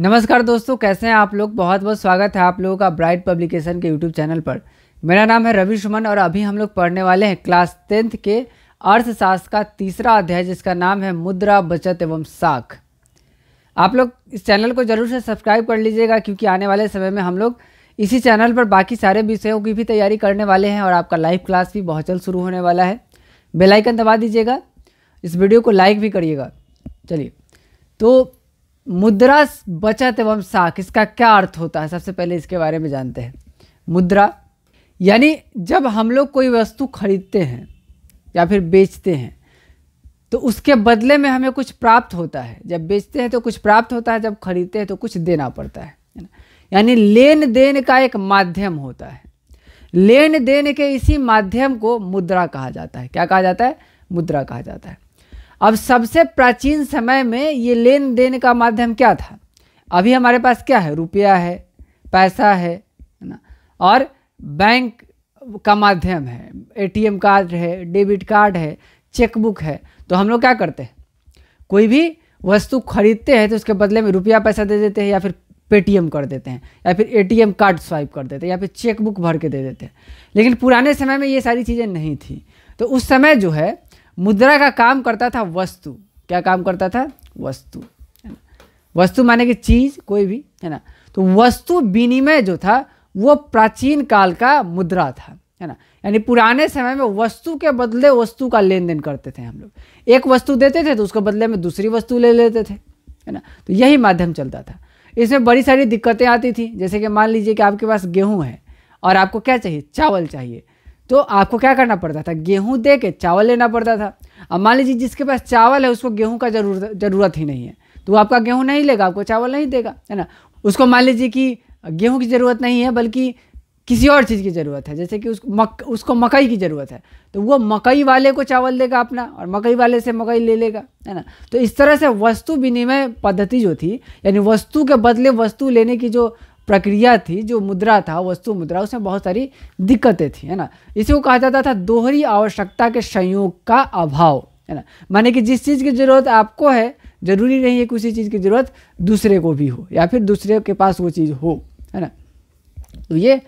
नमस्कार दोस्तों कैसे हैं आप लोग बहुत बहुत स्वागत है आप लोगों का ब्राइट पब्लिकेशन के यूट्यूब चैनल पर मेरा नाम है रवि सुमन और अभी हम लोग पढ़ने वाले हैं क्लास टेंथ के अर्थशास्त्र का तीसरा अध्याय जिसका नाम है मुद्रा बचत एवं साख आप लोग इस चैनल को जरूर से सब्सक्राइब कर लीजिएगा क्योंकि आने वाले समय में हम लोग इसी चैनल पर बाकी सारे विषयों की भी तैयारी करने वाले हैं और आपका लाइव क्लास भी बहुत जल्द शुरू होने वाला है बेलाइकन दबा दीजिएगा इस वीडियो को लाइक भी करिएगा चलिए तो मुद्रा बचत एवं साख इसका क्या अर्थ होता है सबसे पहले इसके बारे में जानते हैं मुद्रा यानी जब हम लोग कोई वस्तु खरीदते हैं या फिर बेचते हैं तो उसके बदले में हमें कुछ प्राप्त होता है जब बेचते हैं तो कुछ प्राप्त होता है जब खरीदते हैं तो कुछ देना पड़ता है यानी लेन देन का एक माध्यम होता है लेन देन के इसी माध्यम को मुद्रा कहा जाता है क्या कहा जाता है मुद्रा कहा जाता है अब सबसे प्राचीन समय में ये लेन देन का माध्यम क्या था अभी हमारे पास क्या है रुपया है पैसा है ना और बैंक का माध्यम है एटीएम कार्ड है डेबिट कार्ड है चेकबुक है तो हम लोग क्या करते हैं कोई भी वस्तु खरीदते हैं तो उसके बदले में रुपया पैसा दे देते हैं या फिर पेटीएम कर देते हैं या फिर एटीएम कार्ड स्वाइप कर देते हैं या फिर चेकबुक भर के दे देते हैं लेकिन पुराने समय में ये सारी चीज़ें नहीं थी तो उस समय जो है मुद्रा का काम करता था वस्तु क्या काम करता था वस्तु है ना वस्तु माने कि चीज़ कोई भी है ना तो वस्तु विनिमय जो था वो प्राचीन काल का मुद्रा था है ना यानी पुराने समय में वस्तु के बदले वस्तु का लेन देन करते थे हम लोग एक वस्तु देते थे तो उसके बदले में दूसरी वस्तु ले लेते थे है ना तो यही माध्यम चलता था इसमें बड़ी सारी दिक्कतें आती थी जैसे कि मान लीजिए कि आपके पास गेहूँ है और आपको क्या चाहिए चावल चाहिए तो आपको क्या करना पड़ता था गेहूँ दे के चावल लेना पड़ता था अब मान लीजिए जिसके पास चावल है उसको गेहूँ का जरूरत ज़रूरत ही नहीं है तो वो आपका गेहूँ नहीं लेगा आपको चावल नहीं देगा है ना उसको मान लीजिए कि गेहूँ की ज़रूरत नहीं है बल्कि किसी और चीज़ की ज़रूरत है जैसे कि उसको मक उसको मकई की ज़रूरत है तो वो मकई वाले को चावल देगा अपना और मकई वाले से मकई ले लेगा है ना तो इस तरह से वस्तु विनिमय पद्धति जो थी यानी वस्तु के बदले वस्तु लेने की जो प्रक्रिया थी जो मुद्रा था वस्तु मुद्रा उसमें बहुत सारी दिक्कतें थी है ना इसी को कहा जाता था दोहरी आवश्यकता के संयोग का अभाव है ना माने कि जिस चीज़ की ज़रूरत आपको है ज़रूरी नहीं है कि उसी चीज़ की ज़रूरत दूसरे को भी हो या फिर दूसरे के पास वो चीज़ हो है ना तो ये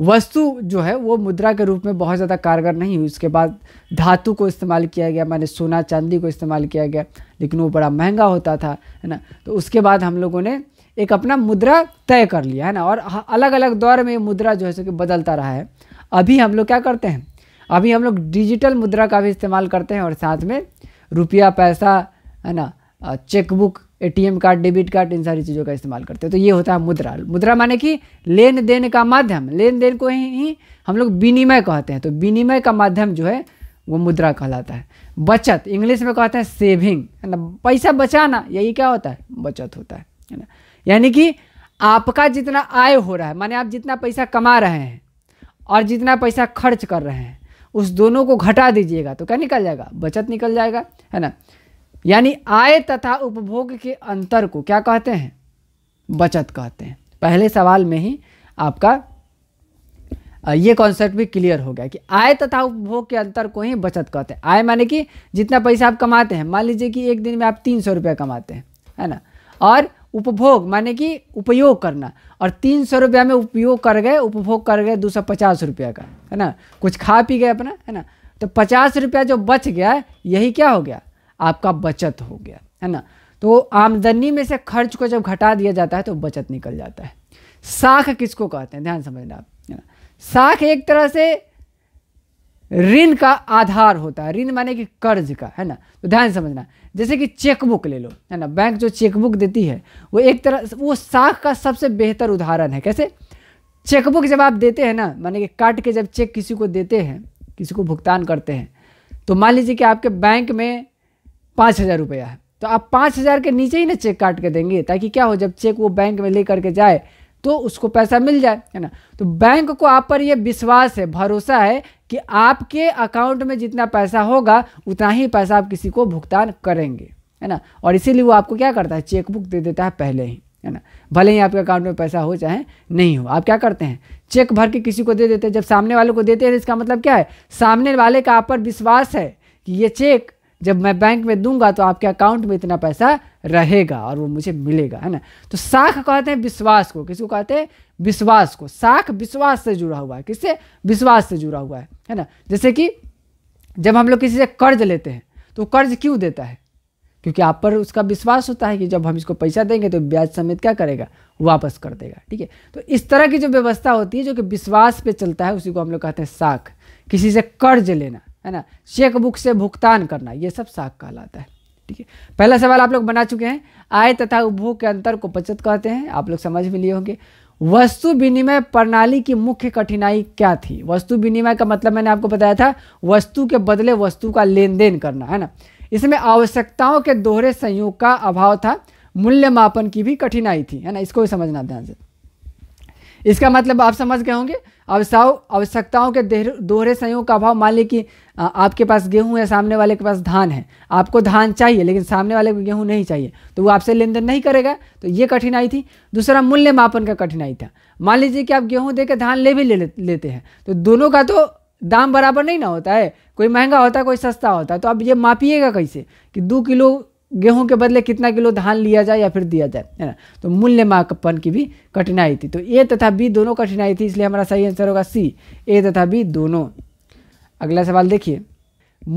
वस्तु जो है वो मुद्रा के रूप में बहुत ज़्यादा कारगर नहीं हुई उसके बाद धातु को इस्तेमाल किया गया माने सोना चांदी को इस्तेमाल किया गया लेकिन वो बड़ा महंगा होता था है ना तो उसके बाद हम लोगों ने एक अपना मुद्रा तय कर लिया है ना और अलग अलग दौर में मुद्रा जो है सो कि बदलता रहा है अभी हम लोग क्या करते हैं अभी हम लोग डिजिटल मुद्रा का भी इस्तेमाल करते हैं और साथ में रुपया पैसा है ना chequebook ATM card debit card इन सारी चीज़ों का इस्तेमाल करते हैं तो ये होता है मुद्रा मुद्रा माने कि लेन देन का माध्यम लेन देन को ही, ही हम लोग विनिमय कहते हैं तो विनिमय का माध्यम जो है वो मुद्रा कहलाता है बचत इंग्लिश में कहते हैं सेविंग है ना पैसा बचाना यही क्या होता है बचत होता है है ना यानी कि आपका जितना आय हो रहा है माने आप जितना पैसा कमा रहे हैं और जितना पैसा खर्च कर रहे हैं उस दोनों को घटा दीजिएगा तो क्या निकल जाएगा बचत निकल जाएगा है ना यानी आय तथा उपभोग के अंतर को क्या कहते हैं बचत कहते हैं पहले सवाल में ही आपका ये कॉन्सेप्ट भी क्लियर हो गया कि आय तथा उपभोग के अंतर को ही बचत कहते हैं आय माने कि जितना पैसा आप कमाते हैं मान लीजिए कि एक दिन में आप तीन सौ रुपया कमाते हैं है ना और उपभोग माने कि उपयोग करना और तीन सौ रुपया में उपयोग कर गए उपभोग कर गए दो सौ पचास रुपया का है ना कुछ खा पी गए अपना है ना तो पचास रुपया जो बच गया यही क्या हो गया आपका बचत हो गया है ना तो आमदनी में से खर्च को जब घटा दिया जाता है तो बचत निकल जाता है साख किसको कहते हैं ध्यान समझना आप है ना साख एक तरह से ऋण का आधार होता है ऋण माने कि कर्ज का है ना तो ध्यान समझना जैसे कि चेकबुक ले लो है ना बैंक जो चेकबुक देती है वो एक तरह वो साख का सबसे बेहतर उदाहरण है कैसे चेकबुक जब आप देते हैं ना माने कि काट के जब चेक किसी को देते हैं किसी को भुगतान करते हैं तो मान लीजिए कि आपके बैंक में पाँच हज़ार रुपया है तो आप पाँच हज़ार के नीचे ही ना चेक काट के देंगे ताकि क्या हो जब चेक वो बैंक में ले करके जाए तो उसको पैसा मिल जाए है ना तो बैंक को आप पर यह विश्वास है भरोसा है कि आपके अकाउंट में जितना पैसा होगा उतना ही पैसा आप किसी को भुगतान करेंगे है ना और इसीलिए वो आपको क्या करता है चेकबुक दे देता है पहले ही है ना भले ही आपके अकाउंट में पैसा हो चाहे नहीं हो आप क्या करते हैं चेक भर के किसी को दे देते हैं जब सामने वाले को देते हैं तो इसका मतलब क्या है सामने वाले का आप पर विश्वास है कि ये चेक जब मैं बैंक में दूंगा तो आपके अकाउंट में इतना पैसा रहेगा और वो मुझे मिलेगा है ना तो साख कहते हैं विश्वास को किसको कहते हैं विश्वास को साख विश्वास से जुड़ा हुआ है किससे विश्वास से जुड़ा हुआ है है ना जैसे कि जब हम लोग किसी से कर्ज लेते हैं तो कर्ज क्यों देता है क्योंकि आप पर उसका विश्वास होता है कि जब हम इसको पैसा देंगे तो ब्याज समेत क्या करेगा वापस कर देगा ठीक है तो इस तरह की जो व्यवस्था होती है जो कि विश्वास पे चलता है उसी को हम लोग कहते हैं साख किसी से कर्ज लेना है ना चेकबुक से भुगतान करना ये सब साख कहलाता है ठीक है पहला सवाल आप लोग बना चुके हैं आय तथा उपभोग के अंतर को बचत कहते हैं आप लोग समझ में लिए होंगे वस्तु विनिमय प्रणाली की मुख्य कठिनाई क्या थी वस्तु विनिमय का मतलब मैंने आपको बताया था वस्तु के बदले वस्तु का लेन देन करना है ना इसमें आवश्यकताओं के दोहरे संयोग का अभाव था मूल्यमापन की भी कठिनाई थी है ना इसको भी समझना ध्यान से इसका मतलब आप समझ गए होंगे अवसाव आवश्यकताओं के दोहरे संयोग का अभाव मान लें कि आपके पास गेहूं है सामने वाले के पास धान है आपको धान चाहिए लेकिन सामने वाले को गेहूं नहीं चाहिए तो वो आपसे लेन देन नहीं करेगा तो ये कठिनाई थी दूसरा मूल्य मापन का कठिनाई था मान लीजिए कि आप गेहूं दे के धान ले भी ले लेते हैं तो दोनों का तो दाम बराबर नहीं ना होता है कोई महंगा होता है कोई सस्ता होता है तो अब ये मापिएगा कैसे कि दो किलो गेहूं के बदले कितना किलो धान लिया जाए या फिर दिया जाए है ना तो मूल्य मापन की भी कठिनाई थी तो ए तथा बी दोनों कठिनाई थी इसलिए हमारा सही आंसर होगा सी ए तथा बी दोनों अगला सवाल देखिए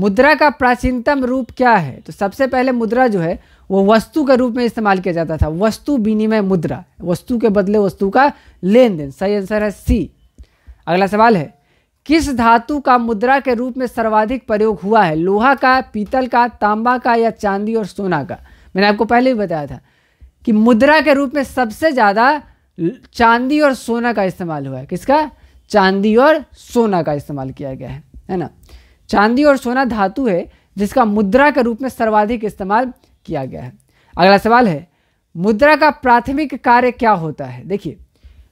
मुद्रा का प्राचीनतम रूप क्या है तो सबसे पहले मुद्रा जो है वो वस्तु के रूप में इस्तेमाल किया जाता था वस्तु विनिमय मुद्रा वस्तु के बदले वस्तु का लेन देन सही आंसर है सी अगला सवाल है किस धातु का मुद्रा के रूप में सर्वाधिक प्रयोग हुआ है लोहा का पीतल का तांबा का या चांदी और सोना का मैंने आपको पहले भी बताया था कि मुद्रा के रूप में सबसे ज़्यादा चांदी और सोना का इस्तेमाल हुआ है किसका चांदी और सोना का इस्तेमाल किया गया है है ना चांदी और सोना धातु है जिसका मुद्रा के रूप में सर्वाधिक इस्तेमाल किया गया है अगला सवाल है मुद्रा का प्राथमिक कार्य क्या होता है देखिए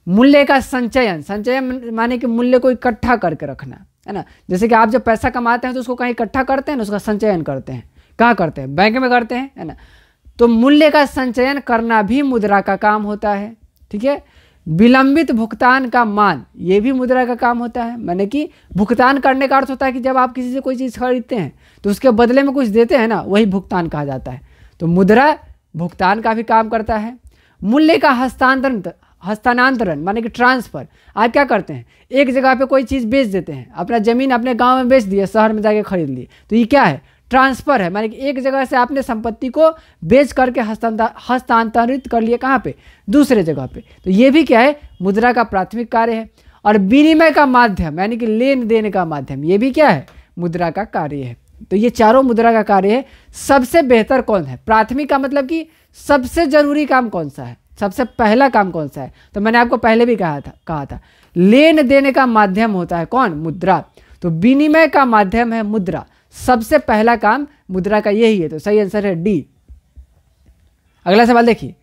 मूल्य का संचयन संचयन माने कि मूल्य को इकट्ठा करके रखना है ना जैसे कि आप जब पैसा कमाते हैं तो उसको कहीं इकट्ठा करते हैं ना उसका संचयन करते हैं कहाँ करते हैं बैंक में करते हैं है ना तो मूल्य का संचयन करना भी मुद्रा का काम होता है ठीक है विलंबित भुगतान का मान ये भी मुद्रा का काम होता है माने कि भुगतान करने का अर्थ होता है कि जब आप किसी से कोई चीज़ खरीदते हैं तो उसके बदले में कुछ देते हैं ना वही भुगतान कहा जाता है तो मुद्रा भुगतान का भी काम करता है मूल्य का हस्तांतरण हस्तानांतरण माने कि ट्रांसफ़र आप क्या करते हैं एक जगह पे कोई चीज़ बेच देते हैं अपना ज़मीन अपने गांव में बेच दिए शहर में जाके खरीद लिए तो ये क्या है ट्रांसफ़र है माने कि एक जगह से आपने संपत्ति को बेच करके हस्तांतरित कर लिए कहाँ पे दूसरे जगह पे तो ये भी क्या है मुद्रा का प्राथमिक कार्य है और विनिमय का माध्यम यानी कि लेन देन का माध्यम ये भी क्या है मुद्रा का कार्य है तो ये चारों मुद्रा का कार्य है सबसे बेहतर कौन है प्राथमिक का मतलब कि सबसे जरूरी काम कौन सा है सबसे पहला काम कौन सा है तो मैंने आपको पहले भी कहा था कहा था लेन देने का माध्यम होता है कौन मुद्रा तो विनिमय का माध्यम है मुद्रा सबसे पहला काम मुद्रा का यही है तो सही आंसर है डी अगला सवाल देखिए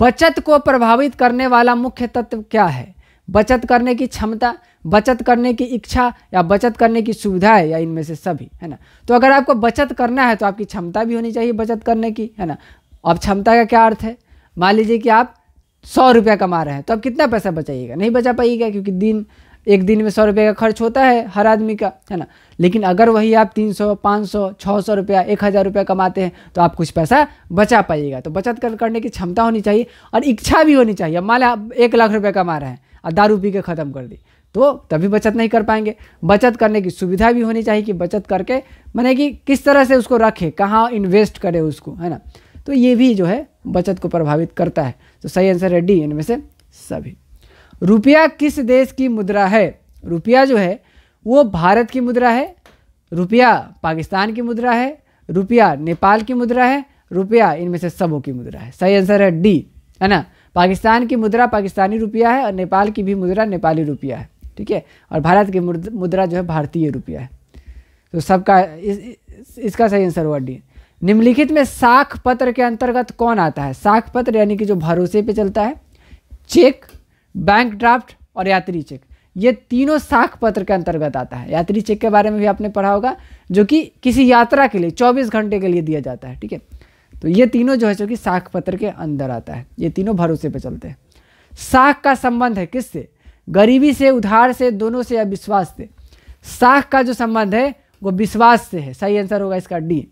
बचत को प्रभावित करने वाला मुख्य तत्व क्या है बचत करने की क्षमता बचत करने की इच्छा या बचत करने की सुविधा है या इनमें से सभी है ना तो अगर आपको बचत करना है तो आपकी क्षमता भी होनी चाहिए बचत करने की है ना अब क्षमता का क्या अर्थ है मान लीजिए कि आप सौ रुपया कमा रहे हैं तो आप कितना पैसा बचाइएगा नहीं बचा पाइएगा क्योंकि दिन एक दिन में सौ रुपये का खर्च होता है हर आदमी का है ना लेकिन अगर वही आप तीन सौ पाँच सौ छः सौ रुपया एक हज़ार रुपया कमाते हैं तो आप कुछ पैसा बचा पाइएगा तो बचत कर करने की क्षमता होनी चाहिए और इच्छा भी होनी चाहिए मान आप एक लाख रुपया कमा रहे हैं और दारू पी के ख़त्म कर दी तो तभी बचत नहीं कर पाएंगे बचत करने की सुविधा भी होनी चाहिए कि बचत करके मैंने कि किस तरह से उसको रखे कहाँ इन्वेस्ट करे उसको है ना तो ये भी जो है बचत को प्रभावित करता है तो सही आंसर है डी इनमें से सभी रुपया किस देश की मुद्रा है रुपया जो है वो भारत की मुद्रा है रुपया पाकिस्तान की मुद्रा है रुपया नेपाल की मुद्रा है रुपया इनमें से सबों की मुद्रा है सही आंसर है डी है ना पाकिस्तान की मुद्रा पाकिस्तानी रुपया है और नेपाल की भी मुद्रा नेपाली रुपया है ठीक है और भारत की मुद्रा जो है भारतीय रुपया है तो सबका इस, इसका सही आंसर हुआ डी निम्नलिखित में साख पत्र के अंतर्गत कौन आता है साख पत्र यानी कि जो भरोसे पे चलता है चेक बैंक ड्राफ्ट और यात्री चेक ये तीनों साख पत्र के अंतर्गत आता है यात्री चेक के बारे में भी आपने पढ़ा होगा जो कि किसी यात्रा के लिए 24 घंटे के लिए दिया जाता है ठीक है तो ये तीनों जो है जो कि साख पत्र के अंदर आता है ये तीनों भरोसे पे चलते हैं साख का संबंध है किससे गरीबी से उधार से दोनों से या विश्वास से साख का जो संबंध है वो विश्वास से है सही आंसर होगा इसका डी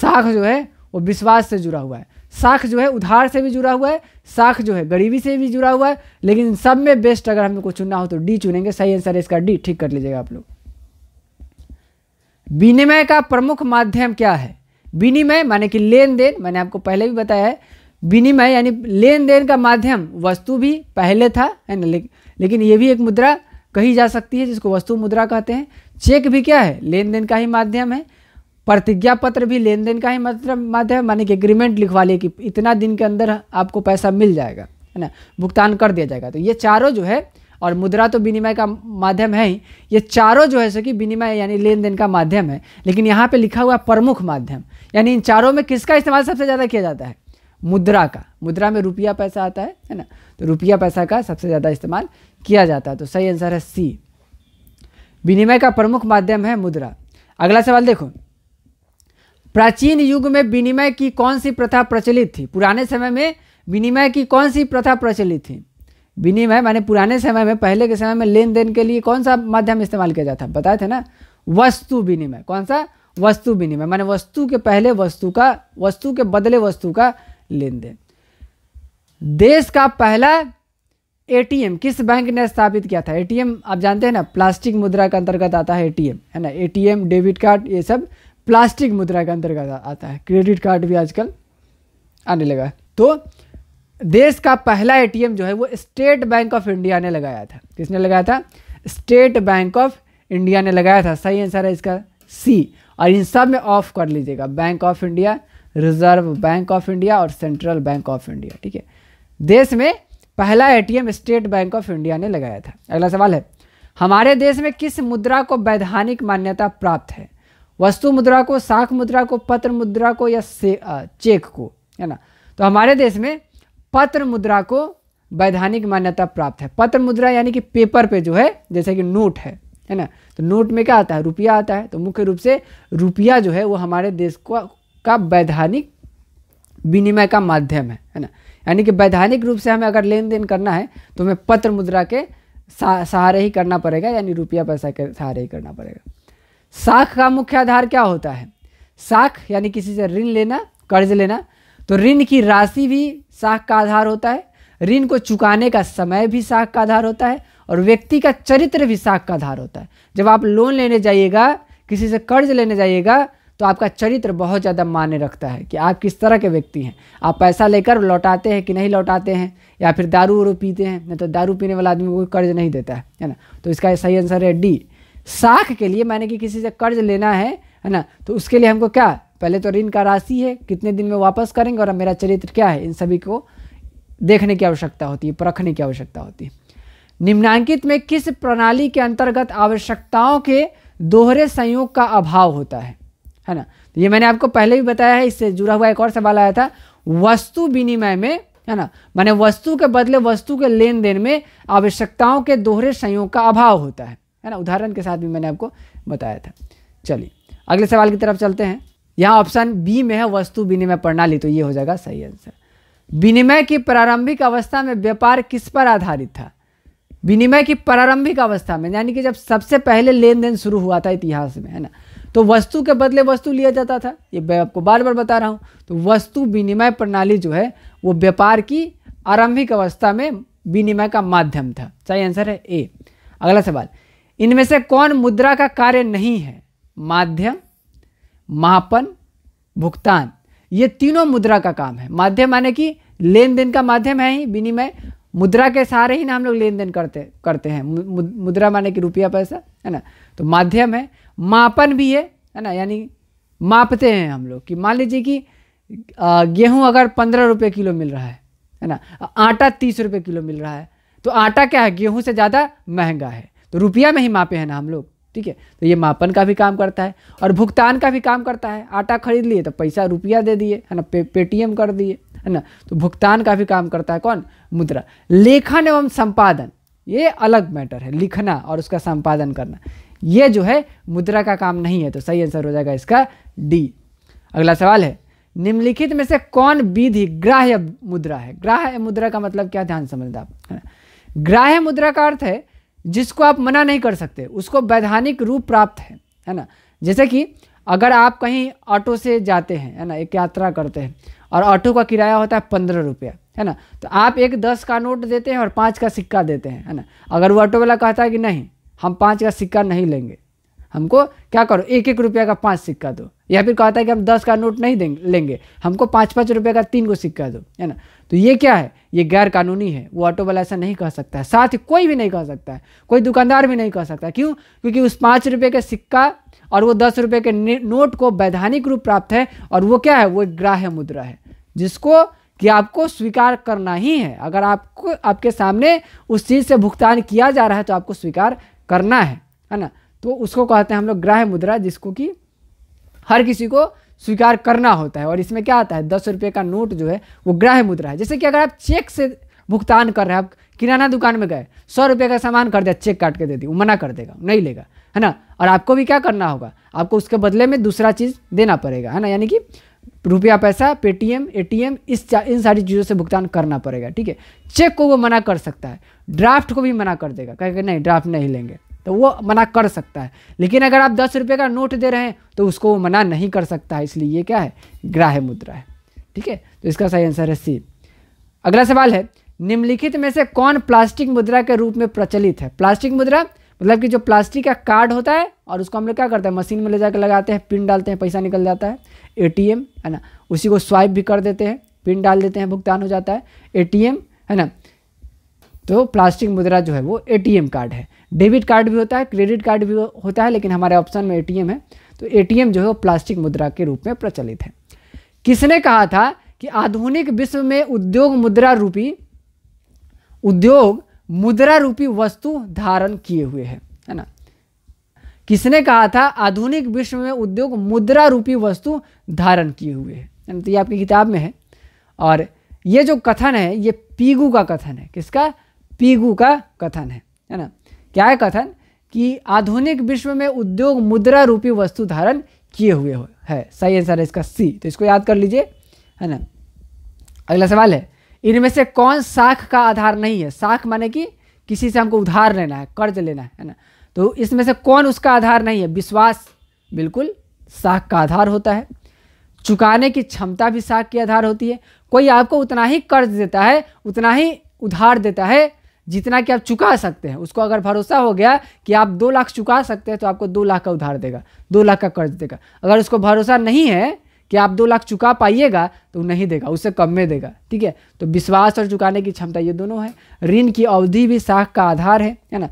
साख जो है वो विश्वास से जुड़ा हुआ है साख जो है उधार से भी जुड़ा हुआ है साख जो है गरीबी से भी जुड़ा हुआ है लेकिन सब में बेस्ट अगर हमें को चुनना हो तो डी चुनेंगे सही आंसर है इसका डी ठीक कर लीजिएगा आप लोग विनिमय का प्रमुख माध्यम क्या है विनिमय माने कि लेन देन मैंने आपको पहले भी बताया है विनिमय यानी लेन देन का माध्यम वस्तु भी पहले था है ना लेकिन ये भी एक मुद्रा कही जा सकती है जिसको वस्तु मुद्रा कहते हैं चेक भी क्या है लेन देन का ही माध्यम है प्रतिज्ञा पत्र भी लेन देन का ही मतलब माध्यम है माने कि एग्रीमेंट लिखवा लिए कि इतना दिन के अंदर आपको पैसा मिल जाएगा है ना भुगतान कर दिया जाएगा तो ये चारों जो है और मुद्रा तो विनिमय का माध्यम है ही ये चारों जो है सो कि विनिमय यानी लेन देन का माध्यम है लेकिन यहाँ पे लिखा हुआ प्रमुख माध्यम यानी इन चारों में किसका इस्तेमाल सबसे ज़्यादा किया जाता है मुद्रा का मुद्रा में रुपया पैसा आता है है ना तो रुपया पैसा का सबसे ज़्यादा इस्तेमाल किया जाता है तो सही आंसर है सी विनिमय का प्रमुख माध्यम है मुद्रा अगला सवाल देखो प्राचीन युग में विनिमय की कौन सी प्रथा प्रचलित थी पुराने समय में विनिमय की कौन सी प्रथा प्रचलित थी विनिमय माने पुराने समय में पहले के समय में लेन देन के लिए कौन सा माध्यम इस्तेमाल किया जाता बताए थे ना वस्तु विनिमय कौन सा वस्तु विनिमय माने वस्तु के पहले वस्तु का वस्तु के बदले वस्तु का लेन देन देश का पहला एटीएम किस बैंक ने स्थापित किया था एटीएम आप जानते हैं ना प्लास्टिक मुद्रा के अंतर्गत आता है एटीएम है ना एटीएम डेबिट कार्ड ये सब प्लास्टिक मुद्रा के अंतर्गत आता है क्रेडिट कार्ड भी आजकल आने लगा है तो देश का पहला एटीएम जो है वो स्टेट बैंक ऑफ इंडिया ने लगाया था किसने लगाया था स्टेट बैंक ऑफ इंडिया ने लगाया था सही आंसर है इसका सी और इन सब में ऑफ कर लीजिएगा Bank of India Reserve Bank of India और सेंट्रल बैंक ऑफ इंडिया ठीक है देश में पहला ATM State Bank of India ने लगाया था अगला सवाल है हमारे देश में किस मुद्रा को वैधानिक मान्यता प्राप्त है वस्तु मुद्रा को साख मुद्रा को पत्र मुद्रा को या से चेक को है ना तो हमारे देश में पत्र मुद्रा को वैधानिक मान्यता प्राप्त है पत्र मुद्रा यानी कि पेपर पे जो है जैसे कि नोट है है ना तो नोट में क्या आता है रुपया आता है तो मुख्य रूप से रुपया जो है वो हमारे देश को का वैधानिक विनिमय का माध्यम है है ना यानी कि वैधानिक रूप से हमें अगर लेन देन करना है तो हमें पत्र मुद्रा के सहारे ही करना पड़ेगा यानी रुपया पैसा के सहारे ही करना पड़ेगा साख का मुख्य आधार क्या होता है साख यानी किसी से ऋण लेना कर्ज लेना तो ऋण की राशि भी साख का आधार होता है ऋण को चुकाने का समय भी साख का आधार होता है और व्यक्ति का चरित्र भी साख का आधार होता है जब आप लोन लेने जाइएगा किसी से कर्ज लेने जाइएगा तो आपका चरित्र बहुत ज़्यादा मान्य रखता है कि आप किस तरह के व्यक्ति हैं आप पैसा लेकर लौटाते हैं कि नहीं लौटाते हैं या फिर दारू वारू पीते हैं नहीं तो दारू पीने वाला आदमी को कर्ज नहीं देता है ना तो इसका सही आंसर है डी साख के लिए मैंने कि किसी से कर्ज लेना है है ना तो उसके लिए हमको क्या पहले तो ऋण का राशि है कितने दिन में वापस करेंगे और मेरा चरित्र क्या है इन सभी को देखने की आवश्यकता होती है परखने की आवश्यकता होती है निम्नांकित में किस प्रणाली के अंतर्गत आवश्यकताओं के दोहरे संयोग का अभाव होता है है ना तो ये मैंने आपको पहले भी बताया है इससे जुड़ा हुआ एक और सवाल आया था वस्तु विनिमय में है ना माने वस्तु के बदले वस्तु के लेन देन में आवश्यकताओं के दोहरे संयोग का अभाव होता है है ना उदाहरण के साथ भी मैंने आपको बताया था चलिए अगले सवाल की तरफ चलते हैं यहाँ ऑप्शन बी में है वस्तु विनिमय प्रणाली तो ये हो जाएगा सही आंसर विनिमय की प्रारंभिक अवस्था में व्यापार किस पर आधारित था विनिमय की प्रारंभिक अवस्था में यानी कि जब सबसे पहले लेन देन शुरू हुआ था इतिहास में है ना तो वस्तु के बदले वस्तु लिया जाता था ये मैं आपको बार बार बता रहा हूँ तो वस्तु विनिमय प्रणाली जो है वो व्यापार की आरंभिक अवस्था में विनिमय का माध्यम था सही आंसर है ए अगला सवाल इनमें से कौन मुद्रा का कार्य नहीं है माध्यम मापन भुगतान ये तीनों मुद्रा का काम है माध्यम माने कि लेन देन का माध्यम है ही विनिमय मुद्रा के सहारे ही ना हम लोग लेन देन करते करते हैं मुद्रा माने कि रुपया पैसा है ना तो माध्यम है मापन भी है है ना यानी मापते हैं हम लोग कि मान लीजिए कि गेहूं अगर पंद्रह रुपये किलो मिल रहा है है ना आटा तीस रुपये किलो मिल रहा है तो आटा क्या है गेहूं से ज़्यादा महंगा है तो रुपया में ही मापे हैं ना हम लोग ठीक है तो ये मापन का भी काम करता है और भुगतान का भी काम करता है आटा खरीद लिए तो पैसा रुपया दे दिए है ना पे पेटीएम कर दिए है ना तो भुगतान का भी काम करता है कौन मुद्रा लेखन एवं संपादन ये अलग मैटर है लिखना और उसका संपादन करना ये जो है मुद्रा का काम नहीं है तो सही आंसर हो जाएगा इसका डी अगला सवाल है निम्नलिखित में से कौन विधि ग्राह्य मुद्रा है ग्राह्य मुद्रा का मतलब क्या ध्यान समझना आप ग्राह्य मुद्रा का अर्थ है जिसको आप मना नहीं कर सकते उसको वैधानिक रूप प्राप्त है है ना जैसे कि अगर आप कहीं ऑटो से जाते हैं है ना एक यात्रा करते हैं और ऑटो का किराया होता है पंद्रह रुपया है ना तो आप एक दस का नोट देते हैं और पाँच का सिक्का देते हैं है ना अगर वो ऑटो वाला कहता है कि नहीं हम पाँच का सिक्का नहीं लेंगे हमको क्या करो एक एक रुपया का पाँच सिक्का दो या फिर कहता है कि हम दस का नोट नहीं देंगे लेंगे हमको पाँच पाँच रुपये का तीन को सिक्का दो है ना तो ये क्या है ये गैर कानूनी है वो ऑटो वाला ऐसा नहीं कह सकता है साथ ही कोई भी नहीं कह सकता है कोई दुकानदार भी नहीं कह सकता क्यों क्योंकि उस पाँच रुपये का सिक्का और वो दस रुपये के नोट को वैधानिक रूप प्राप्त है और वो क्या है वो ग्राह्य मुद्रा है जिसको कि आपको स्वीकार करना ही है अगर आपको आपके सामने उस चीज़ से भुगतान किया जा रहा है तो आपको स्वीकार करना है है ना तो उसको कहते हैं हम लोग ग्राह्य मुद्रा जिसको कि हर किसी को स्वीकार करना होता है और इसमें क्या आता है दस रुपये का नोट जो है वो ग्राह्य मुद्रा है जैसे कि अगर आप चेक से भुगतान कर रहे हैं आप किराना दुकान में गए सौ रुपये का सामान कर दिया चेक काट के दे दी वो मना कर देगा नहीं लेगा है ना और आपको भी क्या करना होगा आपको उसके बदले में दूसरा चीज़ देना पड़ेगा है ना यानी कि रुपया पैसा पेटीएम एटीएम इस इन सारी चीज़ों से भुगतान करना पड़ेगा ठीक है चेक को वो मना कर सकता है ड्राफ्ट को भी मना कर देगा कहेगा नहीं ड्राफ्ट नहीं लेंगे तो वो मना कर सकता है लेकिन अगर आप दस रुपये का नोट दे रहे हैं तो उसको वो मना नहीं कर सकता है इसलिए ये क्या है ग्राह्य मुद्रा है ठीक है तो इसका सही आंसर है सी अगला सवाल है निम्नलिखित में से कौन प्लास्टिक मुद्रा के रूप में प्रचलित है प्लास्टिक मुद्रा मतलब कि जो प्लास्टिक का कार्ड होता है और उसको हम लोग क्या करते हैं मशीन में ले जाकर लगाते हैं पिन डालते हैं पैसा निकल जाता है ए है ना उसी को स्वाइप भी कर देते हैं पिन डाल देते हैं भुगतान हो जाता है ए है ना तो प्लास्टिक मुद्रा जो है वो ए कार्ड है डेबिट कार्ड भी होता है क्रेडिट कार्ड भी होता है लेकिन हमारे ऑप्शन में एटीएम है तो एटीएम जो है वो प्लास्टिक मुद्रा के रूप में प्रचलित है किसने कहा था कि आधुनिक विश्व में उद्योग मुद्रा रूपी उद्योग मुद्रा रूपी वस्तु धारण किए हुए है है ना किसने कहा था आधुनिक विश्व में उद्योग मुद्रा रूपी वस्तु धारण किए हुए है तो ये आपकी किताब में है और ये जो कथन है ये पीगू का कथन है किसका पीगू का कथन है है ना क्या है कथन कि आधुनिक विश्व में उद्योग मुद्रा रूपी वस्तु धारण किए हुए हो है सही आंसर है इसका सी तो इसको याद कर लीजिए है ना अगला सवाल है इनमें से कौन साख का आधार नहीं है साख माने कि किसी से हमको उधार लेना है कर्ज लेना है ना तो इसमें से कौन उसका आधार नहीं है विश्वास बिल्कुल साख का आधार होता है चुकाने की क्षमता भी साख के आधार होती है कोई आपको उतना ही कर्ज देता है उतना ही उधार देता है जितना कि आप चुका सकते हैं उसको अगर भरोसा हो गया कि आप दो लाख चुका सकते हैं तो आपको दो लाख का उधार देगा दो लाख का कर्ज देगा अगर उसको भरोसा नहीं है कि आप दो लाख चुका पाइएगा तो नहीं देगा उससे कम में देगा ठीक है तो विश्वास और चुकाने की क्षमता ये दोनों है ऋण की अवधि भी साख का आधार है है ना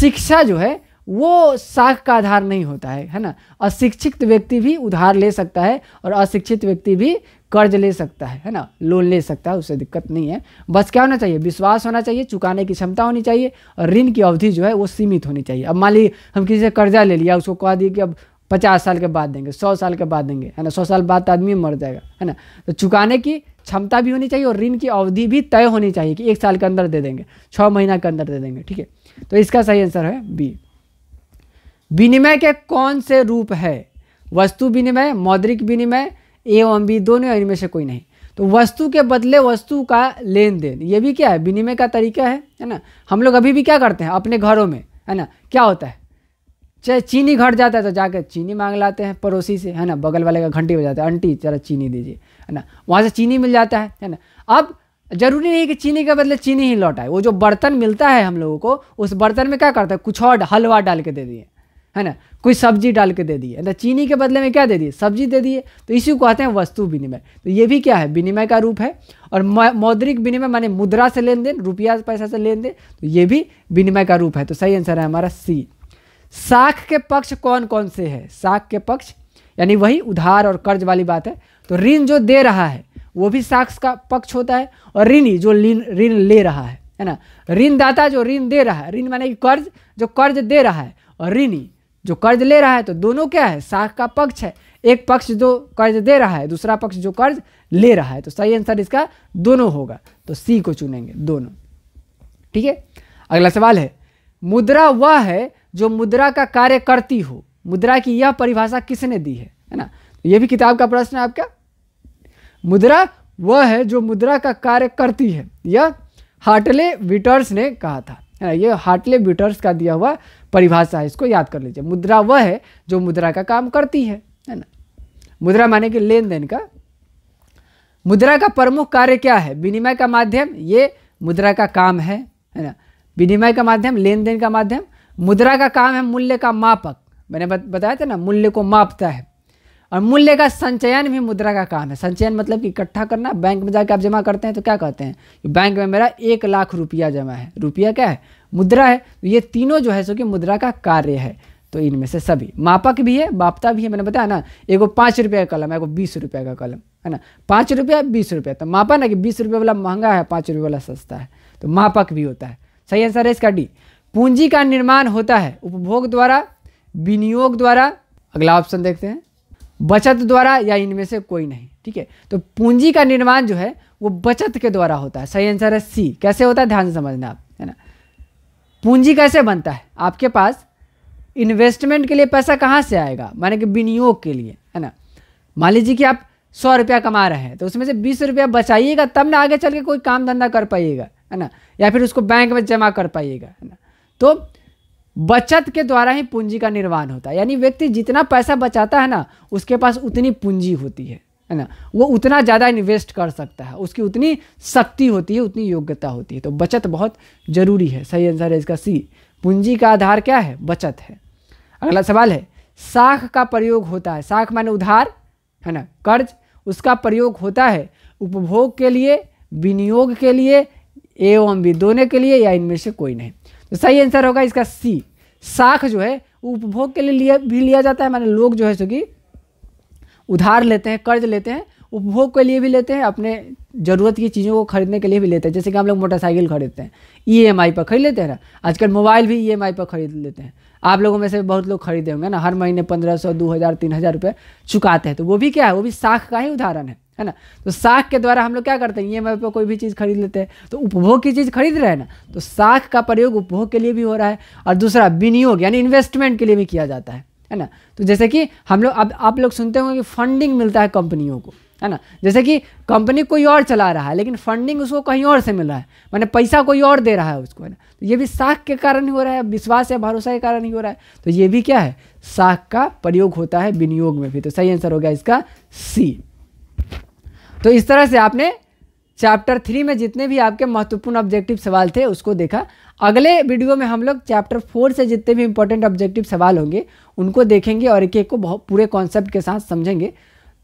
शिक्षा जो है वो साख का आधार नहीं होता है है ना अशिक्षित व्यक्ति भी उधार ले सकता है और अशिक्षित व्यक्ति भी कर्ज ले सकता है है ना लोन ले सकता है उससे दिक्कत नहीं है बस क्या होना चाहिए विश्वास होना चाहिए चुकाने की क्षमता होनी चाहिए और ऋण की अवधि जो है वो सीमित होनी चाहिए अब मान ली हम किसी से कर्जा ले लिया उसको कह दिए कि अब पचास साल के बाद देंगे सौ साल के बाद देंगे है ना सौ साल बाद तो आदमी मर जाएगा है ना तो चुकाने की क्षमता भी होनी चाहिए और ऋण की अवधि भी तय होनी चाहिए कि एक साल के अंदर दे देंगे छः महीना के अंदर दे देंगे ठीक है तो इसका सही आंसर है बी विनिमय के कौन से रूप है वस्तु विनिमय मौद्रिक विनिमय ए एवं बी दोनों इनमें से कोई नहीं तो वस्तु के बदले वस्तु का लेन देन ये भी क्या है विनिमय का तरीका है है ना हम लोग अभी भी क्या करते हैं अपने घरों में है ना क्या होता है चाहे चीनी घट जाता है तो जाकर चीनी मांग लाते हैं पड़ोसी से है ना बगल वाले का घंटी हो जाता है आंटी जरा चीनी दीजिए है ना वहाँ से चीनी मिल जाता है है ना अब जरूरी नहीं कि चीनी के बदले चीनी ही लौटाए वो जो बर्तन मिलता है हम लोगों को उस बर्तन में क्या करता है कुछ और हलवा डाल के दे दिए है ना कोई सब्जी डाल के दे दिए ना चीनी के बदले में क्या दे दिए सब्जी दे दिए तो इसी को कहते हैं वस्तु विनिमय तो ये भी क्या है विनिमय का रूप है और मौद्रिक विनिमय माने मुद्रा से लेन देन रुपया पैसा से लेन देन तो ये भी विनिमय का रूप है तो सही आंसर है हमारा सी साख के पक्ष कौन कौन से है साख के पक्ष यानी वही उधार और कर्ज वाली बात है तो ऋण जो दे रहा है वो भी साक्ष का पक्ष होता है और ऋणी जो ऋण ले रहा है है ना ऋणदाता जो ऋण दे रहा है ऋण माने कर्ज जो कर्ज दे रहा है और ऋणी जो कर्ज ले रहा है तो दोनों क्या है साख का पक्ष है एक पक्ष जो कर्ज दे रहा है दूसरा पक्ष जो कर्ज ले रहा है तो सही आंसर इसका दोनों होगा तो सी को चुनेंगे दोनों ठीक है अगला सवाल है मुद्रा वह है जो मुद्रा का कार्य करती हो मुद्रा की यह परिभाषा किसने दी है है ना तो यह भी किताब का प्रश्न है आपका मुद्रा वह है जो मुद्रा का कार्य करती है यह हार्टले विटर्स ने कहा था यह हार्टले विटर्स का दिया हुआ परिभाषा है इसको याद कर लीजिए मुद्रा वह है जो मुद्रा का काम करती है है ना मुद्रा माने कि लेन देन का मुद्रा का प्रमुख कार्य क्या है विनिमय का माध्यम ये मुद्रा का काम है है ना विनिमय का माध्यम लेन देन का माध्यम मुद्रा का काम है मूल्य का मापक मैंने बताया था ना मूल्य को मापता है और मूल्य का संचयन भी मुद्रा का काम है संचयन मतलब कि इकट्ठा करना बैंक में जाकर आप जमा करते हैं तो क्या कहते हैं बैंक में मेरा एक लाख रुपया जमा है रुपया क्या है मुद्रा है तो ये तीनों जो है सो कि मुद्रा का कार्य है तो इनमें से सभी मापक भी है बापता भी है मैंने बताया ना एगो पाँच रुपये का कलम एगो बीस रुपये का कलम है ना पाँच रुपया बीस रुपया तो मापा ना कि बीस रुपये वाला महंगा है पाँच रुपये वाला सस्ता है तो मापक भी होता है सही आंसर है इसका डी पूंजी का निर्माण होता है उपभोग द्वारा विनियोग द्वारा अगला ऑप्शन देखते हैं बचत द्वारा या इनमें से कोई नहीं ठीक है तो पूंजी का निर्माण जो है वो बचत के द्वारा होता है सही आंसर है सी कैसे होता है ध्यान से समझना आप है ना पूंजी कैसे बनता है आपके पास इन्वेस्टमेंट के लिए पैसा कहाँ से आएगा माने कि विनियोग के लिए है ना मान लीजिए कि आप सौ रुपया कमा रहे हैं तो उसमें से बीस रुपया बचाइएगा तब ना आगे चल के कोई काम धंधा कर पाइएगा है ना या फिर उसको बैंक में जमा कर पाइएगा है ना तो बचत के द्वारा ही पूंजी का निर्माण होता है यानी व्यक्ति जितना पैसा बचाता है ना उसके पास उतनी पूंजी होती है है ना वो उतना ज़्यादा इन्वेस्ट कर सकता है उसकी उतनी शक्ति होती है उतनी योग्यता होती है तो बचत बहुत ज़रूरी है सही आंसर है इसका सी पूंजी का आधार क्या है बचत है अगला सवाल है साख का प्रयोग होता है साख माने उधार है ना कर्ज उसका प्रयोग होता है उपभोग के लिए विनियोग के लिए एवं भी दोनों के लिए या इनमें से कोई नहीं तो सही आंसर होगा इसका सी साख जो है उपभोग के लिए, लिए भी लिया जाता है माने लोग जो है सो कि उधार लेते हैं कर्ज लेते हैं उपभोग के लिए भी लेते हैं अपने ज़रूरत की चीज़ों को खरीदने के लिए भी लेते हैं जैसे कि हम लोग मोटरसाइकिल खरीदते हैं ई e पर खरीद लेते हैं ना आजकल मोबाइल भी ई e पर खरीद लेते हैं आप लोगों में से बहुत लोग खरीदे होंगे ना हर महीने पंद्रह सौ दो हज़ार तीन हज़ार रुपये चुकाते हैं तो वो भी क्या है वो भी साख का ही उदाहरण है है ना तो साख के द्वारा हम लोग क्या करते हैं ई e एम पर कोई भी चीज़ खरीद लेते हैं तो उपभोग की चीज़ खरीद रहे हैं ना तो साख का प्रयोग उपभोग के लिए भी हो रहा है और दूसरा विनियोग यानी इन्वेस्टमेंट के लिए भी किया जाता है है ना तो जैसे कि हम लोग अब आप लोग सुनते होंगे कि फंडिंग मिलता है कंपनियों को है ना जैसे कि कंपनी कोई और चला रहा है लेकिन फंडिंग उसको कहीं और से मिल रहा है मैंने पैसा कोई और दे रहा है उसको है ना तो ये भी साख के कारण ही हो रहा है विश्वास या भरोसा के कारण ही हो रहा है तो ये भी क्या है साख का प्रयोग होता है विनियोग में भी तो सही आंसर हो गया इसका सी तो इस तरह से आपने चैप्टर थ्री में जितने भी आपके महत्वपूर्ण ऑब्जेक्टिव सवाल थे उसको देखा अगले वीडियो में हम लोग चैप्टर फोर से जितने भी इंपॉर्टेंट ऑब्जेक्टिव सवाल होंगे उनको देखेंगे और एक एक को बहुत पूरे कॉन्सेप्ट के साथ समझेंगे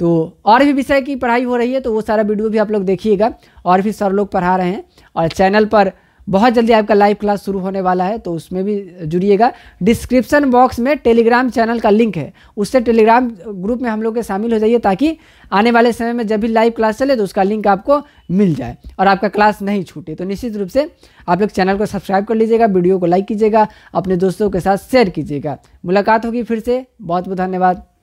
तो और भी विषय की पढ़ाई हो रही है तो वो सारा वीडियो भी आप लोग देखिएगा और भी सर लोग पढ़ा रहे हैं और चैनल पर बहुत जल्दी आपका लाइव क्लास शुरू होने वाला है तो उसमें भी जुड़िएगा डिस्क्रिप्शन बॉक्स में टेलीग्राम चैनल का लिंक है उससे टेलीग्राम ग्रुप में हम लोग के शामिल हो जाइए ताकि आने वाले समय में जब भी लाइव क्लास चले तो उसका लिंक आपको मिल जाए और आपका क्लास नहीं छूटे तो निश्चित रूप से आप लोग चैनल को सब्सक्राइब कर लीजिएगा वीडियो को लाइक कीजिएगा अपने दोस्तों के साथ शेयर कीजिएगा मुलाकात होगी फिर से बहुत बहुत धन्यवाद